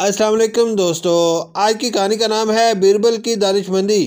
अस्सलाम वालेकुम दोस्तों आज की कहानी का नाम है बीरबल की दानिशमंदी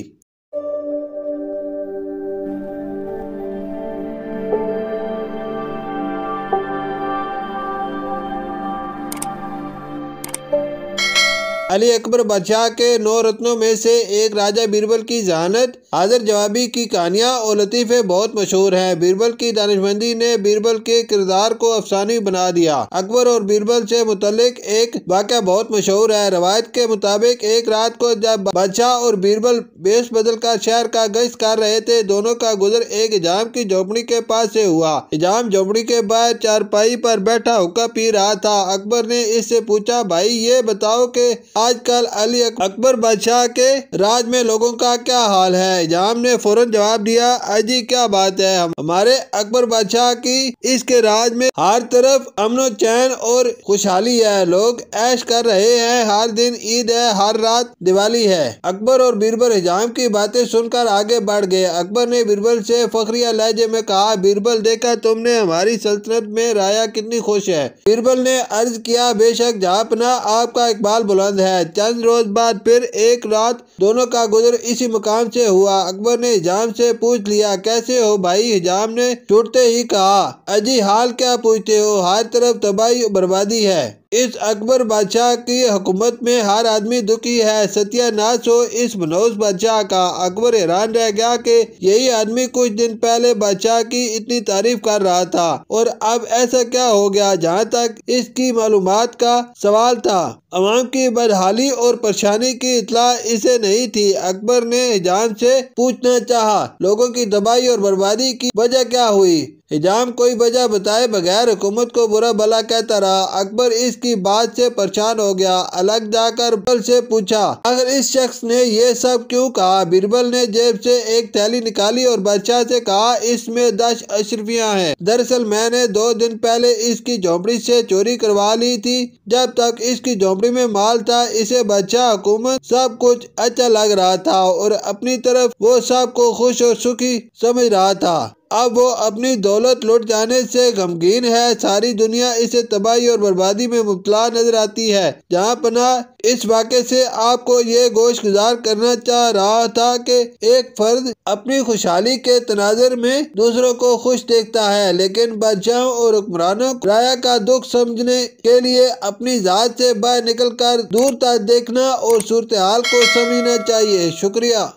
अली अकबर बादशाह के नौ रत्नों में से एक राजा बीरबल की जहानत आदर जवाबी की कहानियाँ और लतीफ़े बहुत मशहूर हैं बीरबल की दानशमंदी ने बीरबल के किरदार को अफसानी बना दिया अकबर और बीरबल से मुतलिक एक वाक़ बहुत मशहूर है रवायत के मुताबिक एक रात को जब बादशाह और बीरबल बेस बदल का शहर का गश्त कर रहे थे दोनों का गुजर एक इजाम की झोपड़ी के पास से हुआ इजाम झोपड़ी के बाद चारपाई पर बैठा हुक्का पी रहा था अकबर ने इससे पूछा भाई ये बताओ के आजकल अली अकबर बादशाह के राज में लोगों का क्या हाल है निजाम ने फौरन जवाब दिया अजी क्या बात है हमारे अकबर बादशाह की इसके राज में हर तरफ अमनो चैन और खुशहाली है लोग ऐश कर रहे हैं हर दिन ईद है हर रात दिवाली है अकबर और बीरबल हिजाम की बातें सुनकर आगे बढ़ गए अकबर ने बीरबल से फखरिया लहजे में कहा बीरबल देखा तुमने हमारी सल्तनत में राया कितनी खुश है बीरबल ने अर्ज किया बेशक जापना आपका इकबाल बुलंद है चंद रोज बाद फिर एक रात दोनों का गुजर इसी मुकाम से हुआ हुआ अकबर ने हिजाम से पूछ लिया कैसे हो भाई हिजाम ने छुटते ही कहा अजी हाल क्या पूछते हो हर तरफ तबाही बर्बादी है इस अकबर बादशाह की हुकूमत में हर आदमी दुखी है सत्यानाश हो इस मनोज बादशाह का अकबर हैरान रह गया कि यही आदमी कुछ दिन पहले बादशाह की इतनी तारीफ कर रहा था और अब ऐसा क्या हो गया जहाँ तक इसकी मालूम का सवाल था अवाम की बदहाली और परेशानी की इतला इसे नहीं थी अकबर ने हिजाम से पूछना चाहा लोगों की दबाई और बर्बादी की वजह क्या हुई हिजाम कोई वजह बताए बगैर हुकूमत को बुरा भला कहता रहा अकबर इसकी बात से परेशान हो गया अलग जाकर बल से पूछा अगर इस शख्स ने ये सब क्यों कहा बीरबल ने जेब से एक थैली निकाली और बादशाह से कहा इसमें दस अशरफिया हैं दरअसल मैंने दो दिन पहले इसकी झोंपड़ी से चोरी करवा ली थी जब तक इसकी झोंपड़ी में माल था इसे बादशाह हुकूमत सब कुछ अच्छा लग रहा था और अपनी तरफ वो सबको खुश और सुखी समझ रहा था अब वो अपनी दौलत लौट जाने से गमगीन है सारी दुनिया इसे तबाही और बर्बादी में मुबला नजर आती है जहाँ पना इस वाक्य से आपको ये गोश गुजार करना चाह रहा था कि एक फर्द अपनी खुशहाली के तनाजर में दूसरों को खुश देखता है लेकिन बादशाहों और हुक्मरानों राया का दुख समझने के लिए अपनी जात से बाहर निकल कर दूर तक देखना और सूरत हाल को समझना चाहिए शुक्रिया